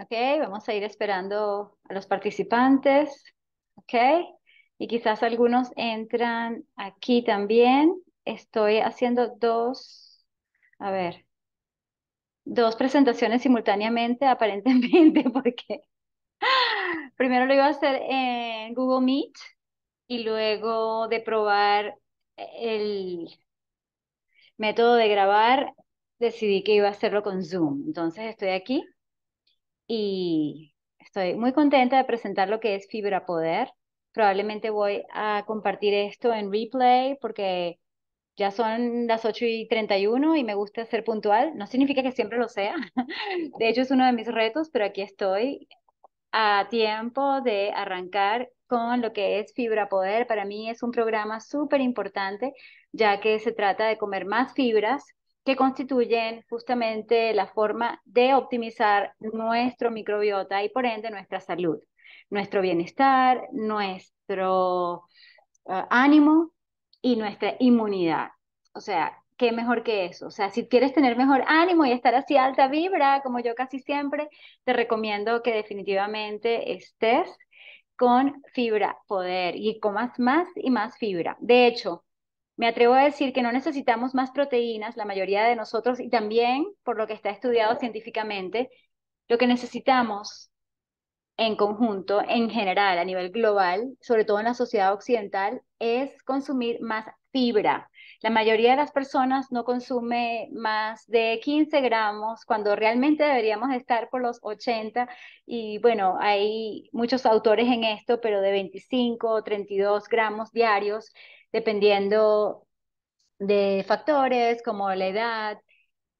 Ok, vamos a ir esperando a los participantes. Ok, y quizás algunos entran aquí también. Estoy haciendo dos, a ver, dos presentaciones simultáneamente aparentemente porque primero lo iba a hacer en Google Meet y luego de probar el método de grabar decidí que iba a hacerlo con Zoom. Entonces estoy aquí y estoy muy contenta de presentar lo que es Fibra Poder. Probablemente voy a compartir esto en replay porque ya son las 8 y 31 y me gusta ser puntual. No significa que siempre lo sea. De hecho, es uno de mis retos, pero aquí estoy a tiempo de arrancar con lo que es Fibra Poder. Para mí es un programa súper importante, ya que se trata de comer más fibras que constituyen justamente la forma de optimizar nuestro microbiota y por ende nuestra salud, nuestro bienestar, nuestro eh, ánimo y nuestra inmunidad. O sea, qué mejor que eso. O sea, si quieres tener mejor ánimo y estar así alta vibra, como yo casi siempre, te recomiendo que definitivamente estés con fibra poder y comas más y más fibra. De hecho, me atrevo a decir que no necesitamos más proteínas, la mayoría de nosotros, y también por lo que está estudiado científicamente, lo que necesitamos en conjunto, en general, a nivel global, sobre todo en la sociedad occidental, es consumir más fibra. La mayoría de las personas no consume más de 15 gramos cuando realmente deberíamos estar por los 80 y bueno, hay muchos autores en esto, pero de 25 o 32 gramos diarios dependiendo de factores como la edad,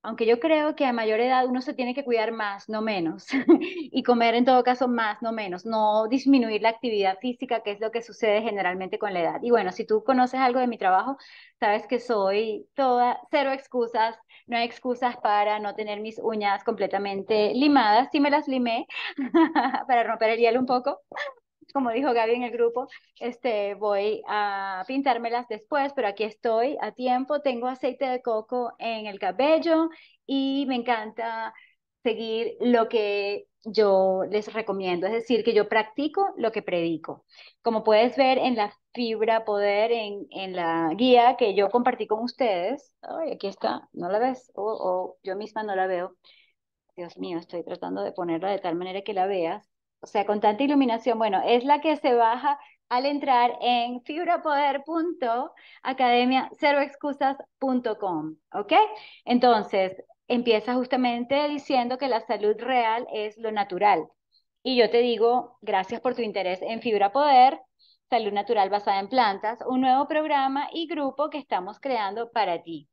aunque yo creo que a mayor edad uno se tiene que cuidar más, no menos, y comer en todo caso más, no menos, no disminuir la actividad física, que es lo que sucede generalmente con la edad. Y bueno, si tú conoces algo de mi trabajo, sabes que soy toda, cero excusas, no hay excusas para no tener mis uñas completamente limadas, sí me las limé para romper el hielo un poco, como dijo Gaby en el grupo, este, voy a pintármelas después, pero aquí estoy a tiempo, tengo aceite de coco en el cabello y me encanta seguir lo que yo les recomiendo, es decir, que yo practico lo que predico. Como puedes ver en la fibra poder, en, la guía que yo compartí con ustedes, ay, aquí está, ¿no la ves? O oh, oh, yo misma no la veo. Dios mío, estoy tratando de ponerla de tal manera que la veas o sea, con tanta iluminación, bueno, es la que se baja al entrar en fibrapoder.academiaceroexcusas.com, ¿ok? Entonces, empieza justamente diciendo que la salud real es lo natural. Y yo te digo, gracias por tu interés en Fibra Poder, Salud Natural Basada en Plantas, un nuevo programa y grupo que estamos creando para ti.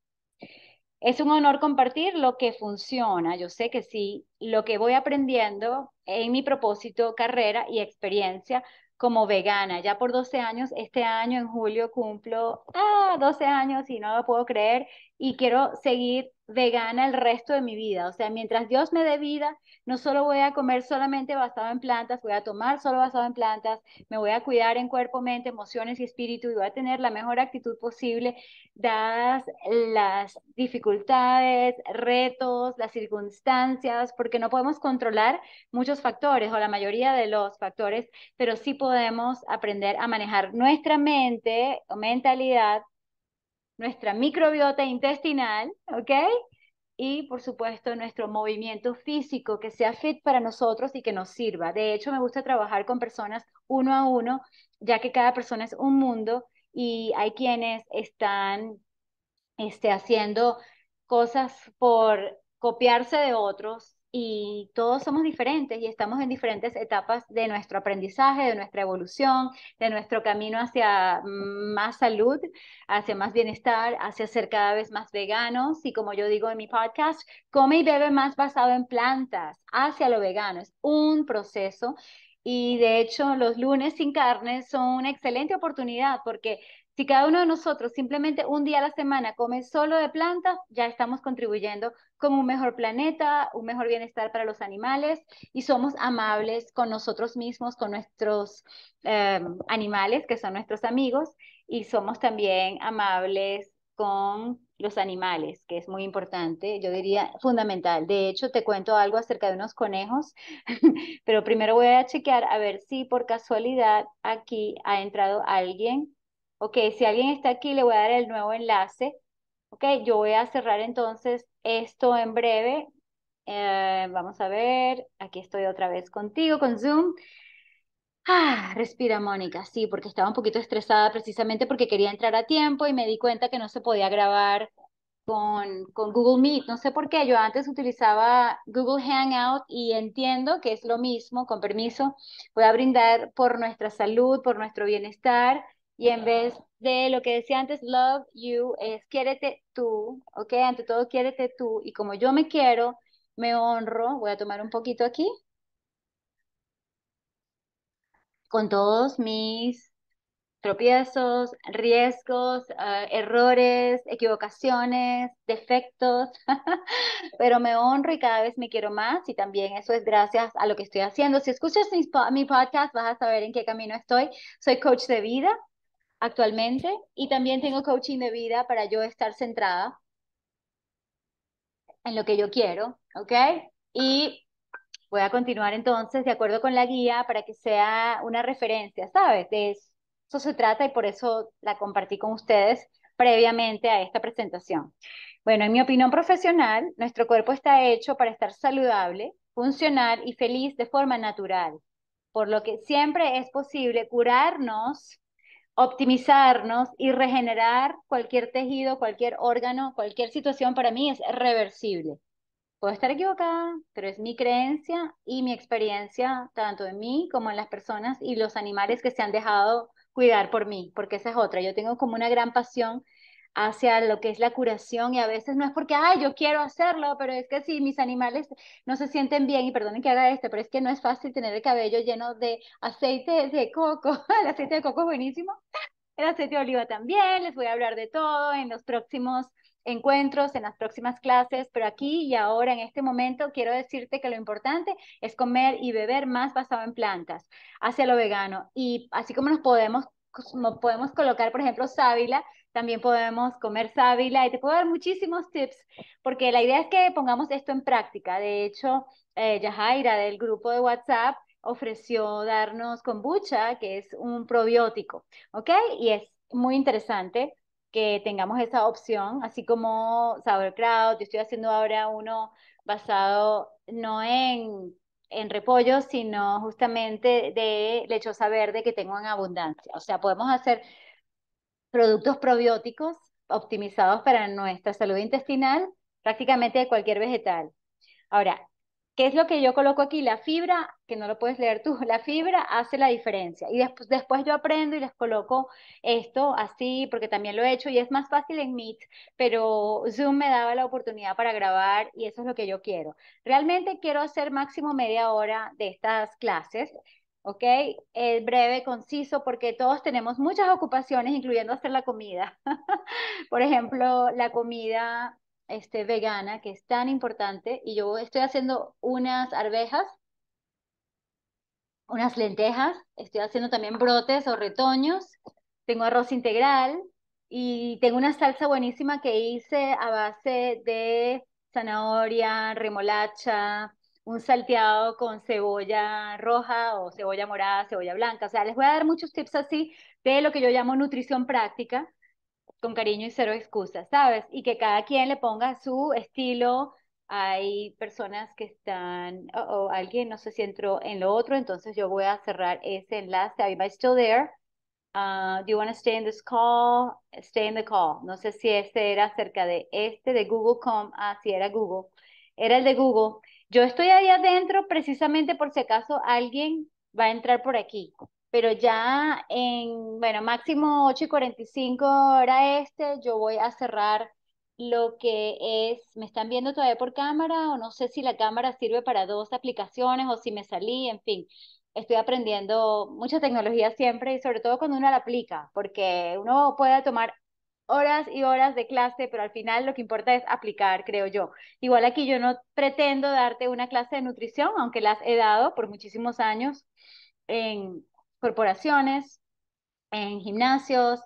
Es un honor compartir lo que funciona, yo sé que sí, lo que voy aprendiendo en mi propósito, carrera y experiencia como vegana. Ya por 12 años, este año en julio cumplo ah, 12 años y no lo puedo creer y quiero seguir vegana el resto de mi vida. O sea, mientras Dios me dé vida, no solo voy a comer solamente basado en plantas, voy a tomar solo basado en plantas, me voy a cuidar en cuerpo, mente, emociones y espíritu y voy a tener la mejor actitud posible dadas las dificultades, retos, las circunstancias, porque no podemos controlar muchos factores o la mayoría de los factores, pero sí podemos aprender a manejar nuestra mente o mentalidad nuestra microbiota intestinal, ¿ok? Y por supuesto nuestro movimiento físico que sea fit para nosotros y que nos sirva. De hecho, me gusta trabajar con personas uno a uno, ya que cada persona es un mundo y hay quienes están este, haciendo cosas por copiarse de otros y todos somos diferentes y estamos en diferentes etapas de nuestro aprendizaje, de nuestra evolución, de nuestro camino hacia más salud, hacia más bienestar, hacia ser cada vez más veganos y como yo digo en mi podcast, come y bebe más basado en plantas, hacia lo vegano, es un proceso y de hecho, los lunes sin carne son una excelente oportunidad porque si cada uno de nosotros simplemente un día a la semana come solo de plantas, ya estamos contribuyendo con un mejor planeta, un mejor bienestar para los animales y somos amables con nosotros mismos, con nuestros em, animales, que son nuestros amigos, y somos también amables con los animales, que es muy importante, yo diría fundamental. De hecho, te cuento algo acerca de unos conejos, pero primero voy a chequear a ver si por casualidad aquí ha entrado alguien Ok, si alguien está aquí, le voy a dar el nuevo enlace. Ok, yo voy a cerrar entonces esto en breve. Eh, vamos a ver, aquí estoy otra vez contigo, con Zoom. Ah, respira, Mónica, sí, porque estaba un poquito estresada precisamente porque quería entrar a tiempo y me di cuenta que no se podía grabar con, con Google Meet. No sé por qué, yo antes utilizaba Google Hangout y entiendo que es lo mismo, con permiso. Voy a brindar por nuestra salud, por nuestro bienestar y en vez de lo que decía antes, love you, es quiérete tú, ¿ok? Ante todo, quiérete tú. Y como yo me quiero, me honro, voy a tomar un poquito aquí. Con todos mis tropiezos, riesgos, ah, errores, equivocaciones, defectos, pero me honro y cada vez me quiero más y también eso es gracias a lo que estoy haciendo. Si escuchas mi, mi podcast vas a saber en qué camino estoy. Soy coach de vida, actualmente y también tengo coaching de vida para yo estar centrada en lo que yo quiero, ¿ok? Y voy a continuar entonces de acuerdo con la guía para que sea una referencia, ¿sabes? De eso se trata y por eso la compartí con ustedes previamente a esta presentación. Bueno, en mi opinión profesional, nuestro cuerpo está hecho para estar saludable, funcional y feliz de forma natural, por lo que siempre es posible curarnos optimizarnos y regenerar cualquier tejido, cualquier órgano, cualquier situación para mí es reversible. Puedo estar equivocada, pero es mi creencia y mi experiencia, tanto en mí como en las personas y los animales que se han dejado cuidar por mí, porque esa es otra. Yo tengo como una gran pasión hacia lo que es la curación y a veces no es porque, ay, yo quiero hacerlo, pero es que si mis animales no se sienten bien, y perdonen que haga esto, pero es que no es fácil tener el cabello lleno de aceite de coco, el aceite de coco es buenísimo, el aceite de oliva también, les voy a hablar de todo en los próximos encuentros, en las próximas clases, pero aquí y ahora, en este momento, quiero decirte que lo importante es comer y beber más basado en plantas, hacia lo vegano. Y así como nos podemos podemos colocar, por ejemplo, sábila también podemos comer sábila y te puedo dar muchísimos tips, porque la idea es que pongamos esto en práctica. De hecho, eh, del grupo de WhatsApp ofreció darnos kombucha, que es un probiótico, ¿ok? Y es muy interesante que tengamos esa opción, así como sauerkraut, yo estoy haciendo ahora uno basado no en, en repollo, sino justamente de lechosa verde que tengo en abundancia. O sea, podemos hacer productos probióticos optimizados para nuestra salud intestinal, prácticamente de cualquier vegetal. Ahora, ¿qué es lo que yo coloco aquí? La fibra, que no lo puedes leer tú, la fibra hace la diferencia. Y después, después yo aprendo y les coloco esto así, porque también lo he hecho y es más fácil en Meet, pero Zoom me daba la oportunidad para grabar y eso es lo que yo quiero. Realmente quiero hacer máximo media hora de estas clases ¿ok? Es eh, breve, conciso, porque todos tenemos muchas ocupaciones, incluyendo hacer la comida. Por ejemplo, la comida este, vegana, que es tan importante, y yo estoy haciendo unas arvejas, unas lentejas, estoy haciendo también brotes o retoños, tengo arroz integral y tengo una salsa buenísima que hice a base de zanahoria, remolacha, un salteado con cebolla roja o cebolla morada, cebolla blanca. O sea, les voy a dar muchos tips así de lo que yo llamo nutrición práctica, con cariño y cero excusas, ¿sabes? Y que cada quien le ponga su estilo. Hay personas que están, o alguien no sé si entró en lo otro, entonces yo voy a cerrar ese enlace. Are you still there? Ah, do you want to stay in this call? Stay in the call. No sé si este era acerca de este de Google.com. Ah, sí, era Google. Era el de Google yo estoy ahí adentro precisamente por si acaso alguien va a entrar por aquí. Pero ya en, bueno, máximo 8 y 45 hora este, yo voy a cerrar lo que es, me están viendo todavía por cámara o no sé si la cámara sirve para dos aplicaciones o si me salí, en fin, estoy aprendiendo mucha tecnología siempre y sobre todo cuando uno la aplica, porque uno puede tomar horas y horas de clase, pero al final lo que importa es aplicar, creo yo. Igual aquí yo no pretendo darte una clase de nutrición, aunque las he dado por muchísimos años en corporaciones, en gimnasios,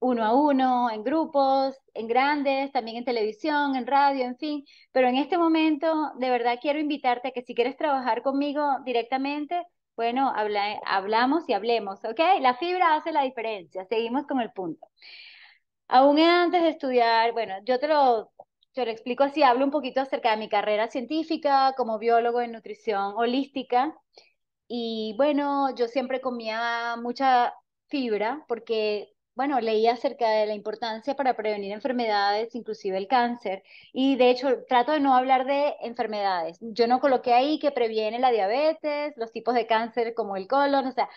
uno a uno, en grupos, en grandes, también en televisión, en radio, en fin. Pero en este momento, de verdad quiero invitarte a que si quieres trabajar conmigo directamente, bueno, hablamos y hablemos, ¿ok? La fibra hace la diferencia. Seguimos con el punto. Aún antes de estudiar, bueno, yo te lo, lo explico así, hablo un poquito acerca de mi carrera científica como biólogo en nutrición holística. Y bueno, yo siempre comía mucha fibra porque, bueno, leía acerca de la importancia para prevenir enfermedades, inclusive el cáncer. Y de hecho, trato de no hablar de enfermedades. Yo no coloqué ahí que previene la diabetes, los tipos de cáncer como el colon, o sea,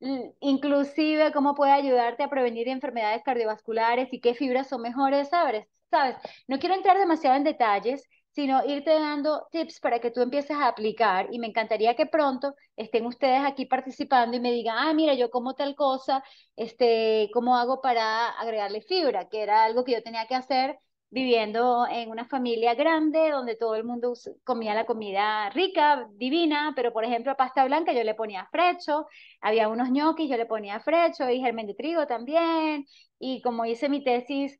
Mm, inclusive cómo puede ayudarte a prevenir enfermedades cardiovasculares y qué fibras son mejores, ¿sabes? ¿Sabes? No quiero entrar demasiado en detalles, sino irte dando tips para que tú empieces a aplicar y me encantaría que pronto estén ustedes aquí participando y me digan, ah, mira, yo como tal cosa, este, ¿cómo hago para agregarle fibra? Que era algo que yo tenía que hacer viviendo en una familia grande donde todo el mundo comía la comida rica, divina, pero por ejemplo a pasta blanca yo le ponía frecho, había unos ñoquis, yo le ponía frecho y germen de trigo también, y como hice mi tesis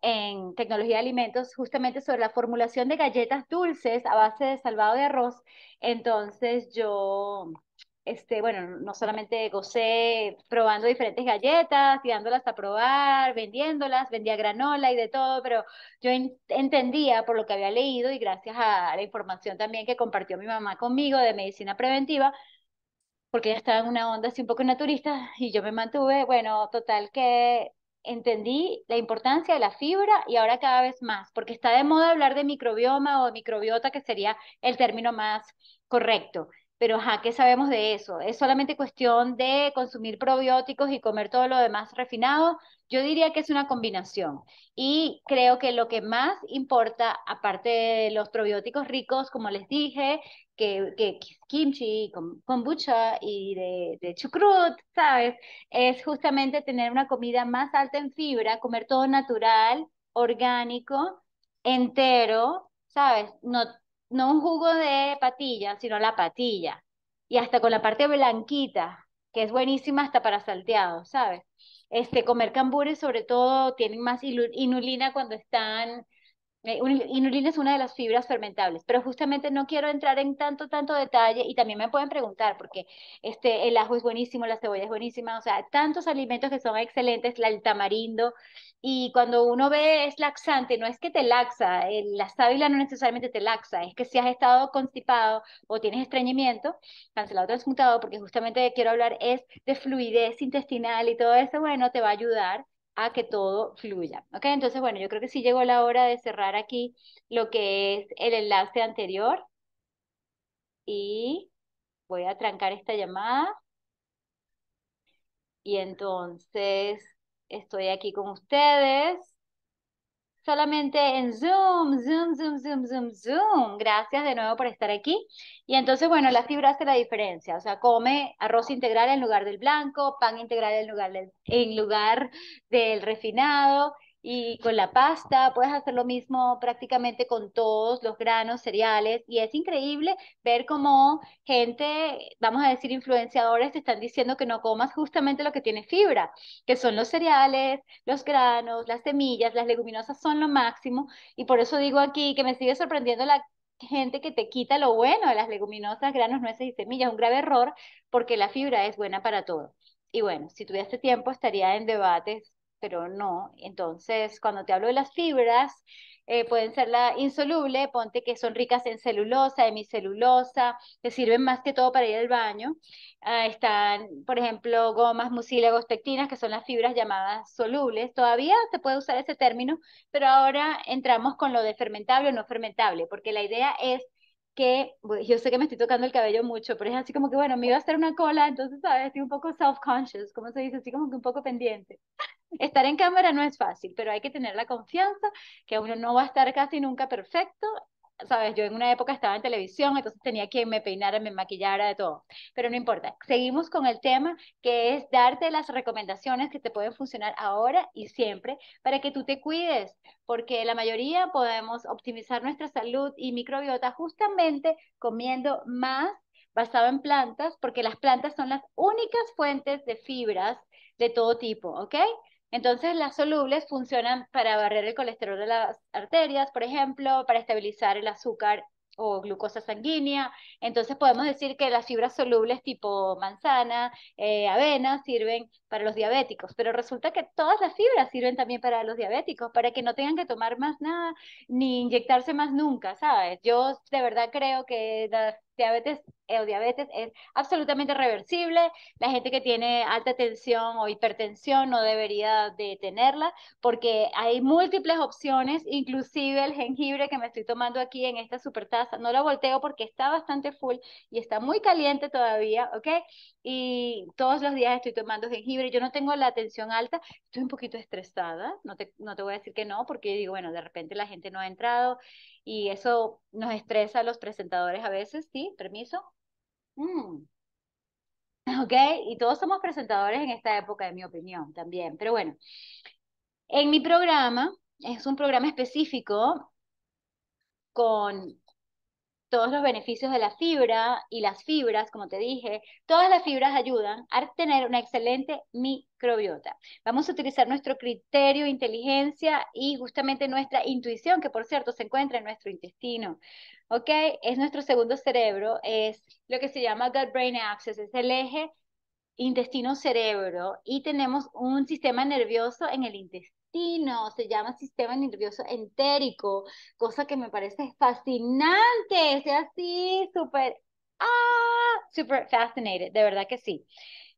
en tecnología de alimentos justamente sobre la formulación de galletas dulces a base de salvado de arroz, entonces yo este, bueno, no solamente gocé probando diferentes galletas, tirándolas a probar, vendiéndolas, vendía granola y de todo, pero yo entendía por lo que había leído y gracias a la información también que compartió mi mamá conmigo de medicina preventiva, porque ella estaba en una onda así un poco naturista y yo me mantuve, bueno, total que entendí la importancia de la fibra y ahora cada vez más, porque está de moda hablar de microbioma o microbiota, que sería el término más correcto. Pero, ajá, ¿qué sabemos de eso? ¿Es solamente cuestión de consumir probióticos y comer todo lo demás refinado? Yo diría que es una combinación. Y creo que lo que más importa, aparte de los probióticos ricos, como les dije, que, que kimchi, kombucha y de, de chucrut, ¿sabes? Es justamente tener una comida más alta en fibra, comer todo natural, orgánico, entero, ¿sabes? No no un jugo de patilla, sino la patilla. Y hasta con la parte blanquita, que es buenísima hasta para salteados, ¿sabes? Este, comer cambures sobre todo tienen más inulina cuando están eh, Inulina es una de las fibras fermentables, pero justamente no quiero entrar en tanto, tanto detalle y también me pueden preguntar porque este, el ajo es buenísimo, la cebolla es buenísima, o sea, tantos alimentos que son excelentes, el tamarindo, y cuando uno ve es laxante, no es que te laxa, la sábila no necesariamente te laxa, es que si has estado constipado o tienes estreñimiento, cancelado transmutado, porque justamente quiero hablar es de fluidez intestinal y todo eso, bueno, te va a ayudar a que todo fluya. ¿Ok? Entonces, bueno, yo creo que sí llegó la hora de cerrar aquí lo que es el enlace anterior. Y voy a trancar esta llamada. Y entonces estoy aquí con ustedes solamente en Zoom, Zoom, Zoom, Zoom, Zoom, Zoom. Gracias de nuevo por estar aquí. Y entonces, bueno, la fibra hace la diferencia. O sea, come arroz integral en lugar del blanco, pan integral en lugar del, en lugar del refinado, y con la pasta, puedes hacer lo mismo prácticamente con todos los granos, cereales, y es increíble ver cómo gente, vamos a decir influenciadores, te están diciendo que no comas justamente lo que tiene fibra, que son los cereales, los granos, las semillas, las leguminosas son lo máximo, y por eso digo aquí que me sigue sorprendiendo la gente que te quita lo bueno de las leguminosas, granos, nueces y semillas, un grave error, porque la fibra es buena para todo. Y bueno, si tuviese tiempo estaría en debates pero no. Entonces, cuando te hablo de las fibras, eh, pueden ser la insoluble, ponte que son ricas en celulosa, hemicelulosa, te sirven más que todo para ir al baño. Ah, están, por ejemplo, gomas, mucílagos, pectinas, que son las fibras llamadas solubles. Todavía se puede usar ese término, pero ahora entramos con lo de fermentable o no fermentable, porque la idea es que yo sé que me estoy tocando el cabello mucho, pero es así como que, bueno, me iba a hacer una cola, entonces, ¿sabes? Estoy un poco self-conscious, ¿cómo se dice? Así como que un poco pendiente. Estar en cámara no es fácil, pero hay que tener la confianza que uno no va a estar casi nunca perfecto sabes, yo en una época estaba en televisión, entonces tenía que me peinara, me maquillara, de todo. Pero no importa, seguimos con el tema que es darte las recomendaciones que te pueden funcionar ahora y siempre para que tú te cuides, porque la mayoría podemos optimizar nuestra salud y microbiota justamente comiendo más basado en plantas, porque las plantas son las únicas fuentes de fibras de todo tipo, ¿ok? Entonces las solubles funcionan para barrer el colesterol de las arterias, por ejemplo, para estabilizar el azúcar o glucosa sanguínea. Entonces podemos decir que las fibras solubles tipo manzana, eh, avena, sirven para los diabéticos, pero resulta que todas las fibras sirven también para los diabéticos, para que no tengan que tomar más nada ni inyectarse más nunca, ¿sabes? Yo de verdad creo que diabetes o diabetes es absolutamente reversible. La gente que tiene alta tensión o hipertensión no debería de tenerla porque hay múltiples opciones, inclusive el jengibre que me estoy tomando aquí en esta super taza. No la volteo porque está bastante full y está muy caliente todavía, ¿ok? Y todos los días estoy tomando jengibre. Yo no tengo la tensión alta, estoy un poquito estresada, no te, no te voy a decir que no porque digo, bueno, de repente la gente no ha entrado y eso nos estresa a los presentadores a veces, ¿sí? Permiso. Mm. Ok, y todos somos presentadores en esta época, en mi opinión, también. Pero bueno, en mi programa, es un programa específico con todos los beneficios de la fibra y las fibras, como te dije, todas las fibras ayudan a tener una excelente microbiota. Vamos a utilizar nuestro criterio, inteligencia y justamente nuestra intuición, que por cierto se encuentra en nuestro intestino. ¿Ok? Es nuestro segundo cerebro, es lo que se llama gut brain axis, es el eje intestino-cerebro y tenemos un sistema nervioso en el intestino se llama sistema nervioso entérico, cosa que me parece fascinante, es así súper, ah, súper fascinated, de verdad que sí.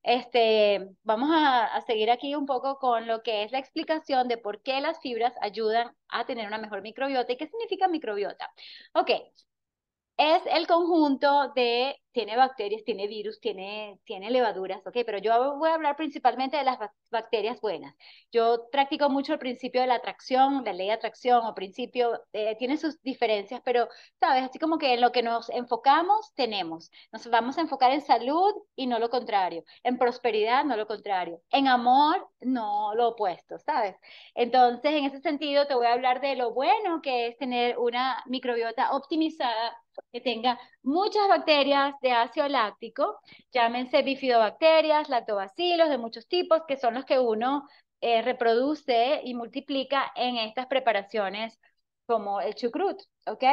Este, vamos a, a, seguir aquí un poco con lo que es la explicación de por qué las fibras ayudan a tener una mejor microbiota y qué significa microbiota. Ok, es el conjunto de, tiene bacterias, tiene virus, tiene, tiene levaduras, ¿ok? Pero yo voy a hablar principalmente de las bacterias buenas. Yo practico mucho el principio de la atracción, la ley de atracción o principio, eh, tiene sus diferencias, pero, ¿sabes? Así como que en lo que nos enfocamos, tenemos. Nos vamos a enfocar en salud y no lo contrario. En prosperidad, no lo contrario. En amor, no lo opuesto, ¿sabes? Entonces, en ese sentido, te voy a hablar de lo bueno que es tener una microbiota optimizada que tenga muchas bacterias de ácido láctico, llámense bifidobacterias, lactobacilos de muchos tipos, que son los que uno eh, reproduce y multiplica en estas preparaciones como el chucrut, ¿ok?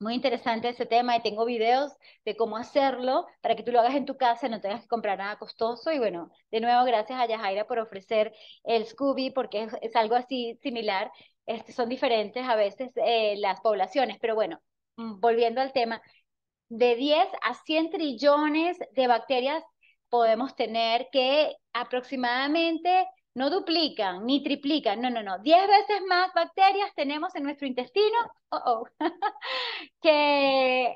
Muy interesante ese tema y tengo videos de cómo hacerlo para que tú lo hagas en tu casa, y no tengas que comprar nada costoso. Y bueno, de nuevo, gracias a Yajaira por ofrecer el Scooby, porque es, algo así similar. Este, son diferentes a veces eh, las poblaciones, pero bueno, Mm, volviendo al tema, de 10 a 100 trillones de bacterias podemos tener que aproximadamente no duplican ni triplican, no, no, no, 10 veces más bacterias tenemos en nuestro intestino, oh, oh. que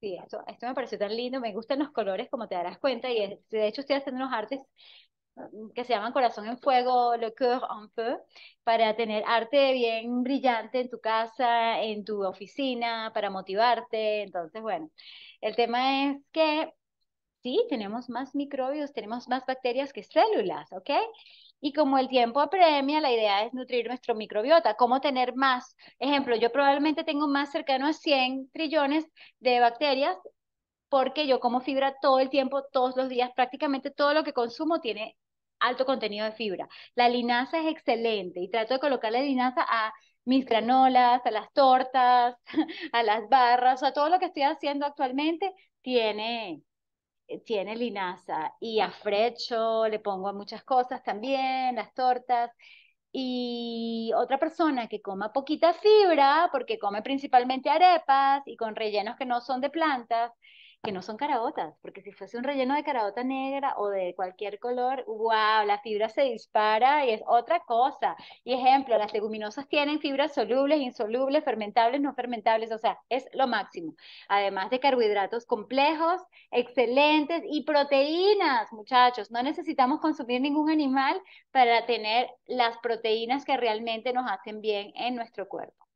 Sí, esto, esto me pareció tan lindo, me gustan los colores, como te darás cuenta, y de hecho estoy haciendo unos artes que se llaman Corazón en Fuego, Le Coeur en Feu, para tener arte bien brillante en tu casa, en tu oficina, para motivarte. Entonces, bueno, el tema es que sí, tenemos más microbios, tenemos más bacterias que células, ¿ok? Y como el tiempo apremia, la idea es nutrir nuestro microbiota. ¿Cómo tener más? Ejemplo, yo probablemente tengo más cercano a 100 trillones de bacterias porque yo como fibra todo el tiempo, todos los días, prácticamente todo lo que consumo tiene alto contenido de fibra. La linaza es excelente y trato de colocar la linaza a mis granolas, a las tortas, a las barras, a todo lo que estoy haciendo actualmente tiene eh, tiene linaza y a frecho le pongo a muchas cosas también, las tortas. Y otra persona que coma poquita fibra, porque come principalmente arepas y con rellenos que no son de plantas, que no son caraotas, porque si fuese un relleno de caraota negra o de cualquier color, wow, la fibra se dispara y es otra cosa. Y ejemplo, las leguminosas tienen fibras solubles, insolubles, fermentables, no fermentables, o sea, es lo máximo. Además de carbohidratos complejos, excelentes y proteínas, muchachos, no necesitamos consumir ningún animal para tener las proteínas que realmente nos hacen bien en nuestro cuerpo.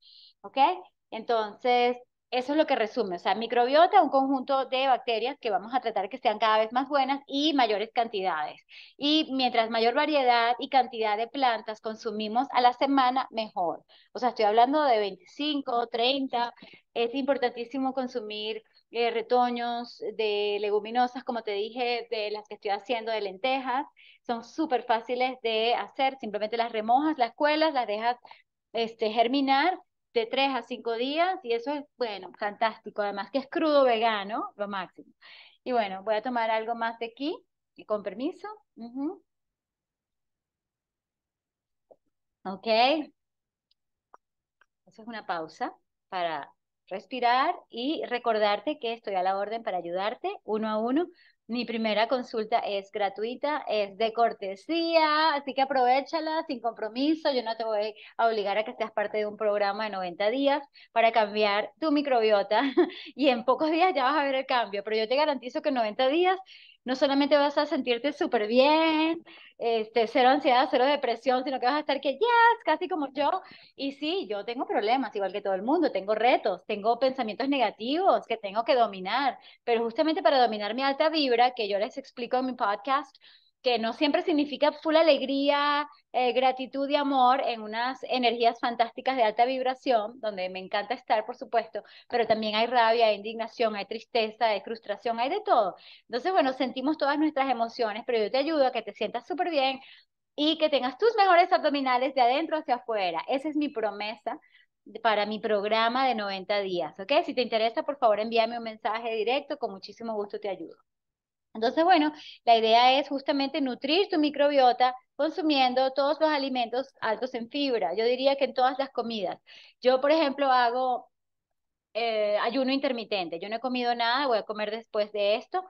¿Ok? Entonces, eso es lo que resume. O sea, microbiota, un conjunto de bacterias que vamos a tratar que sean cada vez más buenas y mayores cantidades. Y mientras mayor variedad y cantidad de plantas consumimos a la semana, mejor. O sea, estoy hablando de 25, 30. Es importantísimo consumir eh, retoños de leguminosas, como te dije, de las que estoy haciendo de lentejas. Son súper fáciles de hacer. Simplemente las remojas, las cuelas, las dejas este, germinar de tres a cinco días y eso es, bueno, fantástico. Además que es crudo vegano, lo máximo. Y bueno, voy a tomar algo más de aquí, y con permiso. Ok. Eso es una pausa para respirar y recordarte que estoy a la orden para ayudarte uno a uno mi primera consulta es gratuita, es de cortesía, así que aprovechala sin compromiso. Yo no te voy a obligar a que seas parte de un programa de 90 días para cambiar tu microbiota y en pocos días ya vas a ver el cambio, pero yo te garantizo que en 90 días no solamente vas a sentirte súper bien, este, cero ansiedad, cero depresión, sino que vas a estar que, es casi como yo. Y sí, yo tengo problemas, igual que todo el mundo, tengo retos, tengo pensamientos negativos que tengo que dominar, pero justamente para dominar mi alta vibra, que yo les explico en mi podcast, que no siempre significa full alegría, eh, gratitud y amor en unas energías fantásticas de alta vibración, donde me encanta estar, por supuesto, pero también hay rabia, hay indignación, hay tristeza, hay frustración, hay de todo. Entonces, bueno, sentimos todas nuestras emociones, pero yo te ayudo a que te sientas súper bien y que tengas tus mejores abdominales de adentro hacia afuera. Esa es mi promesa para mi programa de 90 días, ¿ok? Si te interesa, por favor, envíame un mensaje directo, con muchísimo gusto te ayudo. Entonces, bueno, la idea es justamente nutrir tu microbiota consumiendo todos los alimentos altos en fibra. Yo diría que en todas las comidas. Yo, por ejemplo, hago eh, ayuno intermitente. Yo no he comido nada, voy a comer después de esto.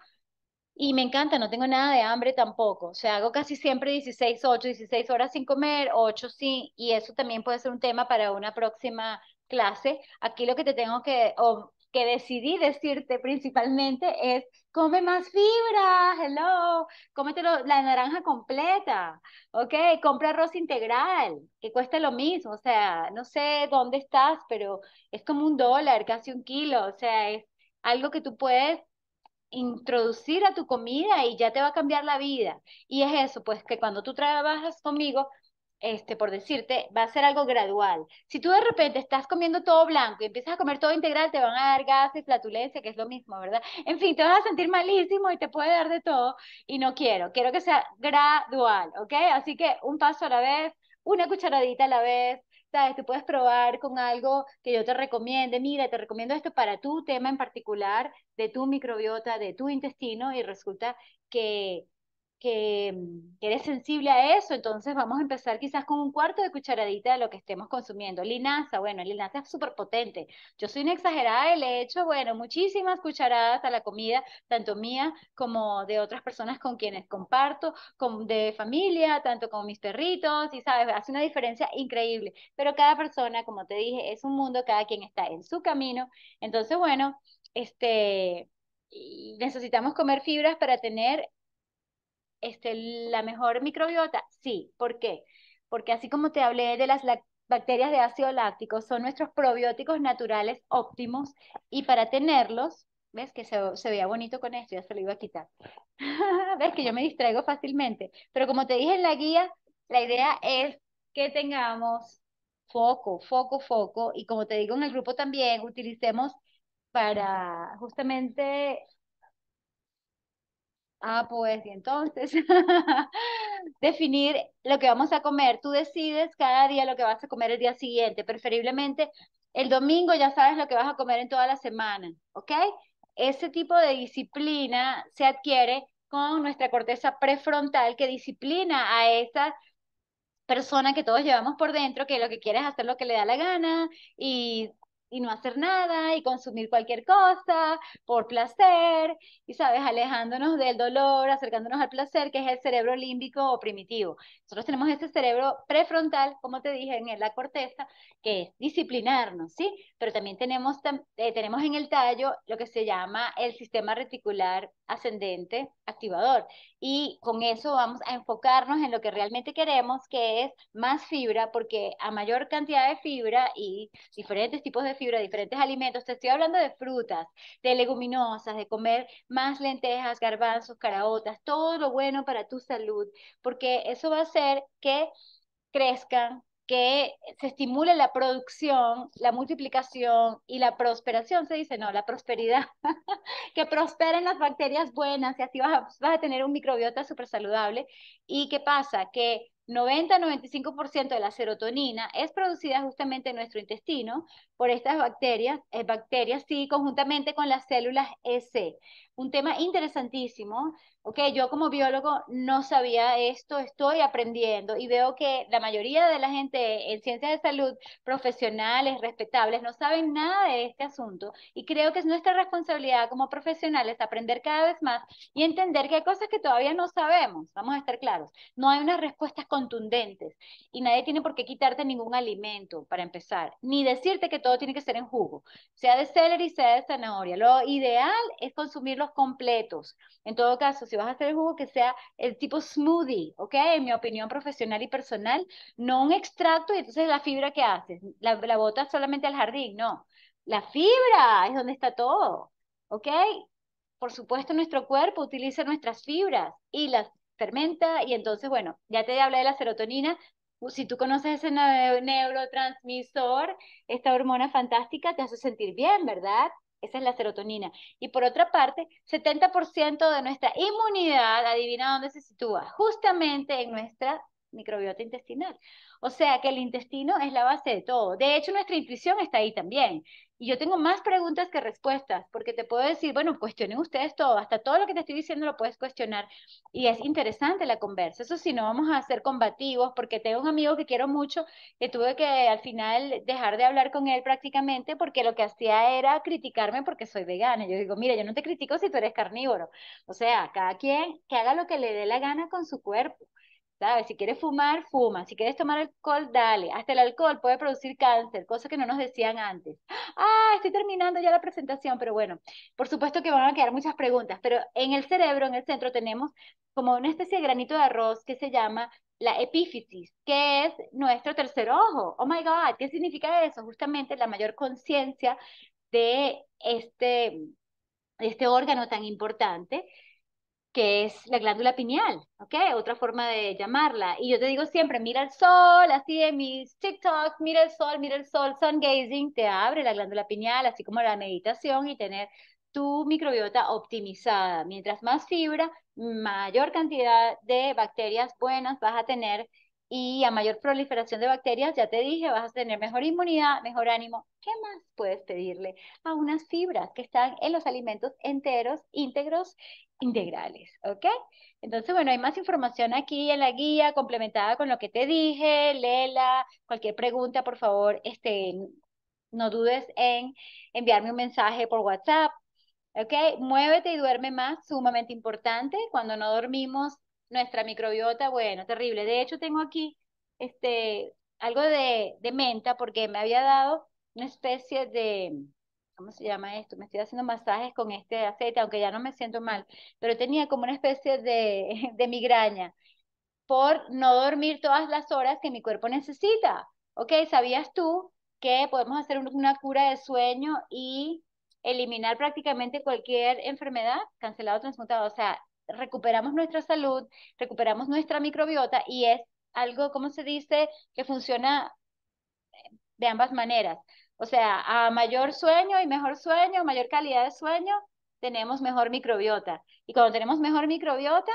Y me encanta, no tengo nada de hambre tampoco. O sea, hago casi siempre 16, 8, 16 horas sin comer, 8 sí, y eso también puede ser un tema para una próxima clase. Aquí lo que te tengo que, que decidí decirte principalmente es, come más fibra, hello, cómete la naranja completa, ok, compra arroz integral, que cuesta lo mismo, o sea, no sé dónde estás, pero es como un dólar, casi un kilo, o sea, es algo que tú puedes introducir a tu comida y ya te va a cambiar la vida. Y es eso, pues que cuando tú trabajas conmigo, este, por decirte, va a ser algo gradual. Si tú de repente estás comiendo todo blanco y empiezas a comer todo integral, te van a dar gases, flatulencia, que es lo mismo, ¿verdad? En fin, te vas a sentir malísimo y te puede dar de todo y no quiero, quiero que sea gradual, ¿ok? Así que un paso a la vez, una cucharadita a la vez, ¿sabes? Tú puedes probar con algo que yo te recomiende, mira, te recomiendo esto para tu tema en particular, de tu microbiota, de tu intestino y resulta que Mm, que, eres sensible a eso, entonces vamos a empezar quizás con un cuarto de cucharadita de lo que estemos consumiendo. Linaza, bueno, linaza es súper potente. Yo soy una exagerada y hecho, bueno, muchísimas cucharadas a la comida, tanto mía como de otras personas con quienes comparto, con, de familia, tanto con mis perritos, y sabes, hace una diferencia increíble. Pero cada persona, como te dije, es un mundo, cada quien está en su camino. Entonces, bueno, este, necesitamos comer fibras para tener este, la mejor microbiota? Sí, ¿por qué? Porque así como te hablé de las bacterias de ácido láctico, son nuestros probióticos naturales óptimos y para tenerlos, ¿ves que se, se veía bonito con esto? Ya se lo iba a quitar. ¿Ves que yo me distraigo fácilmente? Pero como te dije en la guía, la idea es que tengamos foco, foco, foco. Y como te digo en el grupo también, utilicemos para justamente Ah, pues y entonces definir lo que vamos a comer. Tú decides cada día lo que vas a comer el día siguiente. Preferiblemente el domingo ya sabes lo que vas a comer en toda la semana, ¿ok? Ese tipo de disciplina se adquiere con nuestra corteza prefrontal que disciplina a esa persona que todos llevamos por dentro, que lo que quiere es hacer lo que le da la gana y y no hacer nada y consumir cualquier cosa por placer y, sabes, alejándonos del dolor, acercándonos al placer, que es el cerebro límbico o primitivo. Nosotros tenemos este cerebro prefrontal, como te dije, en la corteza, que es disciplinarnos, ¿sí? pero también tenemos, eh, tenemos en el tallo lo que se llama el sistema reticular ascendente activador. Y con eso vamos a enfocarnos en lo que realmente queremos, que es más fibra, porque a mayor cantidad de fibra y diferentes tipos de fibra, diferentes alimentos, te estoy hablando de frutas, de leguminosas, de comer más lentejas, garbanzos, caraotas, todo lo bueno para tu salud, porque eso va a hacer que crezcan que se estimule la producción, la multiplicación y la prosperación, se dice, no, la prosperidad, que prosperen las bacterias buenas y así vas a, tener un microbiota súper saludable. ¿Y qué pasa? Que 90-95% de la serotonina es producida justamente en nuestro intestino por estas bacterias, eh, bacterias, sí, conjuntamente con las células S. E un tema interesantísimo ok, yo como biólogo no sabía esto, estoy aprendiendo y veo que la mayoría de la gente en ciencias de salud, profesionales, respetables, no saben nada de este asunto y creo que es nuestra responsabilidad como profesionales aprender cada vez más y entender que hay cosas que todavía no sabemos, vamos a estar claros, no hay unas respuestas contundentes y nadie tiene por qué quitarte ningún alimento para empezar, ni decirte que todo tiene que ser en jugo, sea de celery, sea de zanahoria, lo ideal es consumirlos completos, en todo caso, vas a hacer el jugo, que sea el tipo smoothie, ¿ok? En mi opinión profesional y personal, no un extracto y entonces la fibra que haces, la, la botas solamente al jardín, no. La fibra es donde está todo, ¿ok? Por supuesto, nuestro cuerpo utiliza nuestras fibras y las fermenta y entonces, bueno, ya te hablé de la serotonina. Uh, si tú conoces ese neurotransmisor, esta hormona fantástica te hace sentir bien, ¿verdad? Esa es la serotonina. Y por otra parte, 70% de nuestra inmunidad, adivina dónde se sitúa, justamente en nuestra microbiota intestinal. O sea que el intestino es la base de todo. De hecho, nuestra intuición está ahí también. Y yo tengo más preguntas que respuestas, porque te puedo decir, bueno, cuestionen ustedes todo, hasta todo lo que te estoy diciendo lo puedes cuestionar. Y es interesante la conversa. Eso si no vamos a ser combativos, porque tengo un amigo que quiero mucho, que tuve que al final dejar de hablar con él prácticamente, porque lo que hacía era criticarme porque soy vegana. Yo digo, mira, yo no te critico si tú eres carnívoro. O sea, cada quien que haga lo que le dé la gana con su cuerpo. Si quieres fumar, fuma. Si quieres tomar alcohol, dale. Hasta el alcohol puede producir cáncer, cosa que no nos decían antes. Ah, estoy terminando ya la presentación, pero bueno, por supuesto que van a quedar muchas preguntas, pero en el cerebro, en el centro, tenemos como una especie de granito de arroz que se llama la epífisis, que es nuestro tercer ojo. Oh my God, ¿qué significa eso? Justamente la mayor conciencia de este, este órgano tan importante que es la glándula pineal, ¿ok? Otra forma de llamarla. Y yo te digo siempre, mira el sol, así en mis TikToks, mira el sol, mira el sol, sun gazing, te abre la glándula pineal, así como la meditación y tener tu microbiota optimizada. Mientras más fibra, mayor cantidad de bacterias buenas vas a tener y a mayor proliferación de bacterias, ya te dije, vas a tener mejor inmunidad, mejor ánimo. ¿Qué más puedes pedirle a unas fibras que están en los alimentos enteros, íntegros integrales, ¿ok? Entonces, bueno, hay más información aquí en la guía complementada con lo que te dije, Lela, cualquier pregunta, por favor, este, no dudes en enviarme un mensaje por WhatsApp, ¿ok? Muévete y duerme más, sumamente importante, cuando no dormimos, nuestra microbiota, bueno, terrible. De hecho, tengo aquí este, algo de, de menta porque me había dado una especie de, ¿cómo se llama esto? Me estoy haciendo masajes con este aceite, aunque ya no me siento mal, pero tenía como una especie de, migraña por no dormir todas las horas que mi cuerpo necesita. ¿Ok? ¿Sabías tú que podemos hacer una cura de sueño y eliminar prácticamente cualquier enfermedad, cancelado, transmutado? O sea, recuperamos nuestra salud, recuperamos nuestra microbiota y es algo, ¿cómo se dice?, que funciona de ambas maneras. O sea, a mayor sueño y mejor sueño, mayor calidad de sueño, tenemos mejor microbiota. Y cuando tenemos mejor microbiota,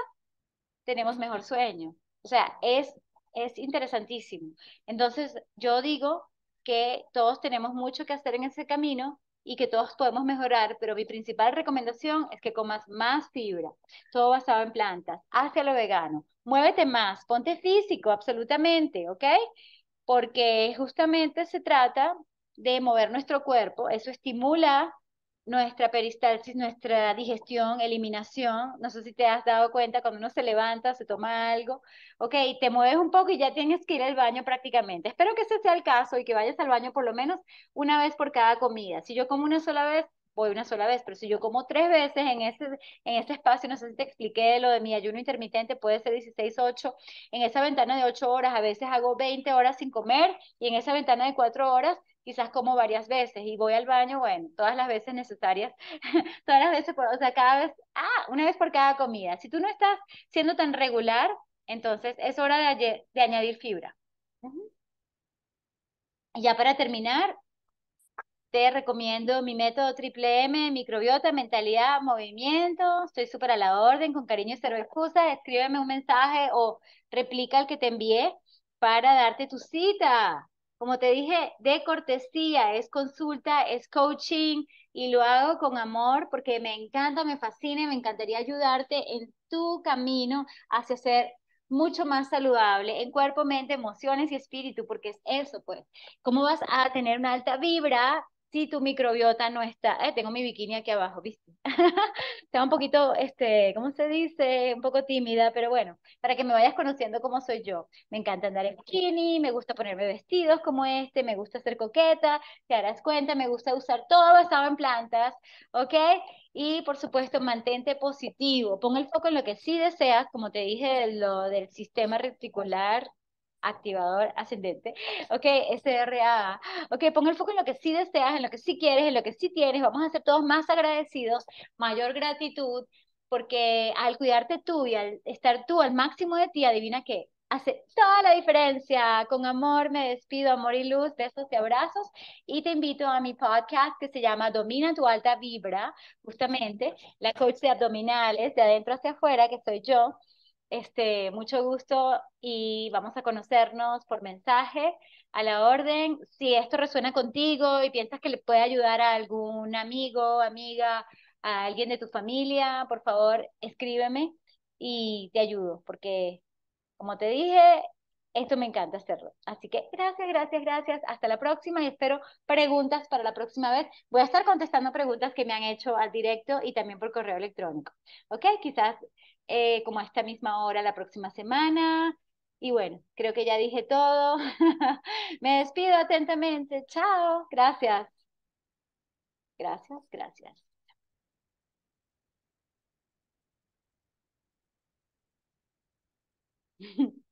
tenemos mejor sueño. O sea, es, es interesantísimo. Entonces, yo digo que todos tenemos mucho que hacer en ese camino y que todos podemos mejorar, pero mi principal recomendación es que comas más fibra, todo basado en plantas, hacia lo vegano, muévete más, ponte físico, absolutamente, ¿ok? Porque justamente se trata de mover nuestro cuerpo, eso estimula nuestra peristalsis, nuestra digestión, eliminación. No sé si te has dado cuenta cuando uno se levanta, se toma algo, ok, te mueves un poco y ya tienes que ir al baño prácticamente. Espero que ese sea el caso y que vayas al baño por lo menos una vez por cada comida. Si yo como una sola vez, voy una sola vez, pero si yo como tres veces en ese, en espacio, no sé si te expliqué lo de mi ayuno intermitente, puede ser 16, 8, en esa ventana de 8 horas, a veces hago 20 horas sin comer y en esa ventana de 4 horas quizás como varias veces y voy al baño, bueno, todas las veces necesarias, todas las veces, o sea, cada vez, ah, una vez por cada comida. Si tú no estás siendo tan regular, entonces es hora de, de añadir fibra. Y ya para terminar, te recomiendo mi método triple M, microbiota, mentalidad, movimiento. Estoy súper a la orden, con cariño y cero excusas. Escríbeme un mensaje o replica el que te envié para darte tu cita como te dije, de cortesía, es consulta, es coaching y lo hago con amor porque me encanta, me fascina me encantaría ayudarte en tu camino hacia ser mucho más saludable en cuerpo, mente, emociones y espíritu, porque es eso, pues. ¿Cómo vas a tener una alta vibra si tu microbiota no está, eh, tengo mi bikini aquí abajo, ¿viste? está un poquito, este, ¿cómo se dice? Un poco tímida, pero bueno, para que me vayas conociendo cómo soy yo. Me encanta andar en bikini, me gusta ponerme vestidos como este, me gusta ser coqueta, te harás cuenta, me gusta usar todo basado en plantas, ¿ok? Y por supuesto, mantente positivo, pon el foco en lo que sí deseas, como te dije, lo del sistema reticular activador ascendente, ok, SRA, ok, pon el foco en lo que sí deseas, en lo que sí quieres, en lo que sí tienes, vamos a ser todos más agradecidos, mayor gratitud, porque al cuidarte tú y al estar tú al máximo de ti, adivina qué, hace toda la diferencia. Con amor me despido, amor y luz, besos y abrazos. Y te invito a mi podcast que se llama Domina tu alta vibra, justamente, la coach de abdominales de adentro hacia afuera, que soy yo. Este, mucho gusto y vamos a conocernos por mensaje a la orden. Si esto resuena contigo y piensas que le puede ayudar a algún amigo, amiga, a alguien de tu familia, por favor, escríbeme y te ayudo, porque como te dije, esto me encanta hacerlo. Así que gracias, gracias, gracias. Hasta la próxima y espero preguntas para la próxima vez. Voy a estar contestando preguntas que me han hecho al directo y también por correo electrónico. ¿Ok? Quizás eh, como a esta misma hora la próxima semana. Y bueno, creo que ya dije todo. Me despido atentamente. Chao. Gracias. Gracias, gracias.